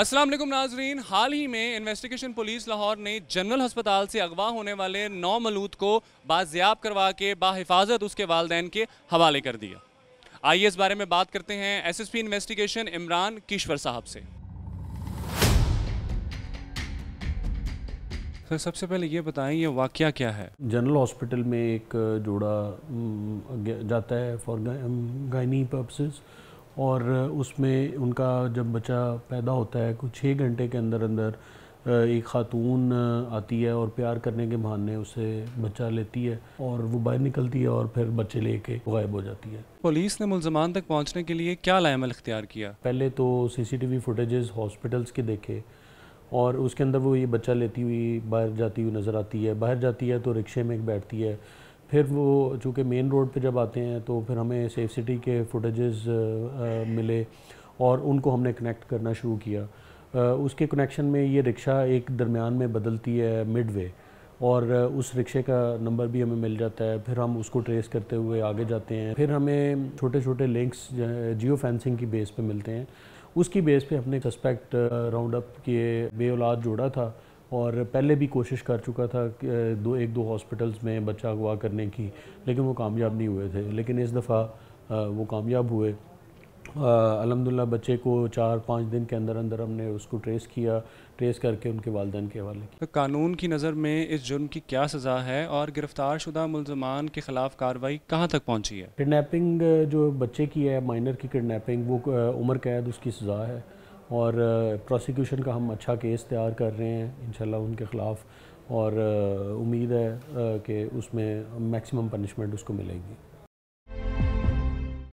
असलम नाजरीन हाल ही में investigation police Lahore ने जनरल हस्पताल से अगवा होने वाले नौ मलूद को बाजियाब करवा के बाहिफाजत उसके वालदेन के हवाले कर दिया आइए इस बारे में बात करते हैं एसएसपी इन्वेस्टिगेशन इमरान किश्वर साहब से सर सबसे पहले ये बताएं ये वाक्य क्या है जनरल हॉस्पिटल में एक जोड़ा जाता है फॉर गाइनी पर्पसेस और उसमें उनका जब बच्चा पैदा होता है कुछ छः घंटे के अंदर अंदर एक खातून आती है और प्यार करने के बहाने उसे बच्चा लेती है और वो बाहर निकलती है और फिर बच्चे लेके गायब हो जाती है पुलिस ने मुलजमान तक पहुंचने के लिए क्या लाइमल अख्तियार किया पहले तो सीसीटीवी फुटेजेस हॉस्पिटल्स के देखे और उसके अंदर वो ये बच्चा लेती हुई बाहर जाती हुई नज़र आती है बाहर जाती है तो रिक्शे में बैठती है फिर वो चूँकि मेन रोड पे जब आते हैं तो फिर हमें सेफ सिटी के फुटेजेस मिले और उनको हमने कनेक्ट करना शुरू किया उसके कनेक्शन में ये रिक्शा एक दरमियान में बदलती है मिड वे और उस रिक्शे का नंबर भी हमें मिल जाता है फिर हम उसको ट्रेस करते हुए आगे जाते हैं फिर हमें छोटे छोटे लिंक्स जियो फेंसिंग की बेस पर मिलते हैं उसकी बेस पे हमने सस्पेक्ट राउंड अप किए औलाद जोड़ा था और पहले भी कोशिश कर चुका था दो एक दो हॉस्पिटल्स में बच्चा अगवा करने की लेकिन वो कामयाब नहीं हुए थे लेकिन इस दफ़ा वो कामयाब हुए अलहमदिल्ला बच्चे को चार पाँच दिन के अंदर अंदर हमने उसको ट्रेस किया ट्रेस करके उनके वालदेन के हवाले किया तो कानून की नज़र में इस जुर्म की क्या सज़ा है और गिरफ़्तार शुदा मुलजमान के ख़िलाफ़ कार्रवाई कहाँ तक पहुँची है किडनेपिंग जो बच्चे की है माइनर की किडनेपिंग वो उम्र कैद उसकी सज़ा है और प्रोसिक्यूशन का हम अच्छा केस तैयार कर रहे हैं इन उनके ख़िलाफ़ और उम्मीद है कि उसमें मैक्सिमम पनिशमेंट उसको मिलेगी